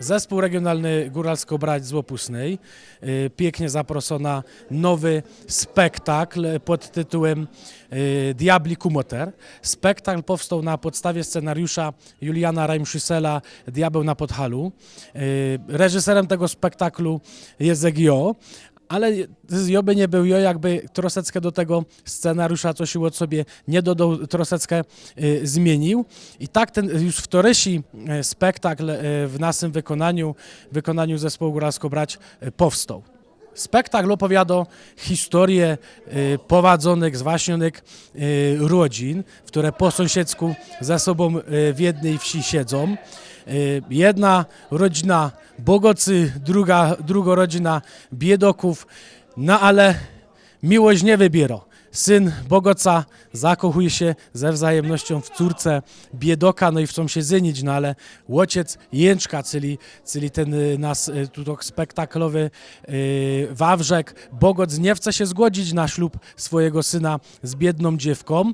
Zespół regionalny Góralsko-Brać z Łopusnej y, pięknie zaproszona nowy spektakl pod tytułem y, Diabli Kumoter. Spektakl powstał na podstawie scenariusza Juliana Reimschüssela Diabeł na Podhalu. Y, reżyserem tego spektaklu jest Zegio ale Joby nie był jo, jakby troszeczkę do tego scenariusza coś od sobie nie dodał, Troseckę y, zmienił. I tak ten już wtorysi y, spektakl y, w naszym wykonaniu, wykonaniu zespołu Góralsko Brać y, powstał. Spektakl opowiada historię y, powadzonych, zwaśnionych y, rodzin, które po sąsiedzku ze sobą y, w jednej wsi siedzą. Jedna rodzina bogocy, druga, druga rodzina biedoków, no ale miłość nie wybiera syn Bogoca zakochuje się ze wzajemnością w córce biedoka, no i chcą się zynić, no ale łociec Jęczka, czyli, czyli ten y, nas y, tutaj spektaklowy y, Wawrzek, Bogoc nie chce się zgodzić na ślub swojego syna z biedną dziewką.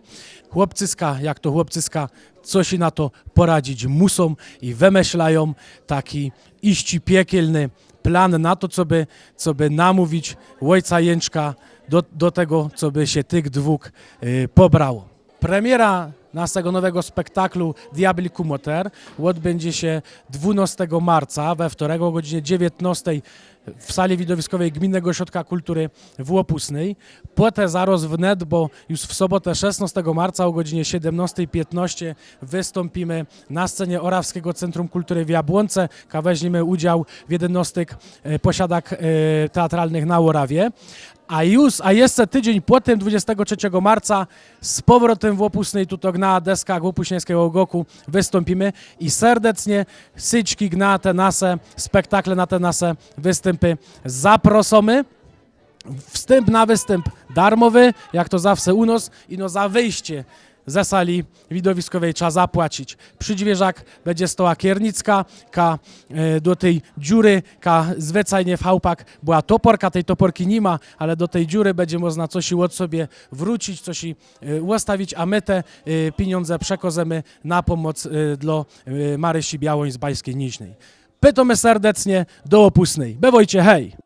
Chłopcyska, jak to chłopcyska, coś na to poradzić muszą i wymyślają taki iści piekielny plan na to, co by, co by namówić ojca Jęczka do, do tego, co by się tych dwóch y, pobrało. Premiera naszego nowego spektaklu Diabli Kumoter odbędzie się 12 marca we wtorek o godzinie 19 w sali widowiskowej Gminnego Ośrodka Kultury w Łopusnej. te zaraz wnet, bo już w sobotę 16 marca o godzinie 17.15 wystąpimy na scenie Orawskiego Centrum Kultury w Jabłonce, a weźmiemy udział w jednostek y, posiadak y, teatralnych na Orawie a już, a jeszcze tydzień po tym 23 marca z powrotem w Łopusnej Tutok na deskach Łopuśnieńskiego Goku wystąpimy i serdecznie syczki na te nasze spektakle, na te nasze występy zaprosimy. Wstęp na występ darmowy, jak to zawsze u nas, i no za wyjście ze sali widowiskowej trzeba zapłacić. Przydźwierzak będzie stoła kiernicka, ka e, do tej dziury, ka zwyczajnie w chałpak była toporka, tej toporki nie ma, ale do tej dziury będzie można coś od sobie wrócić, coś e, ustawić, a my te e, pieniądze przekozemy na pomoc dla Marysi Białoń z Bajskiej Niżnej. Pytamy serdecznie do opusnej. Bewojcie, hej!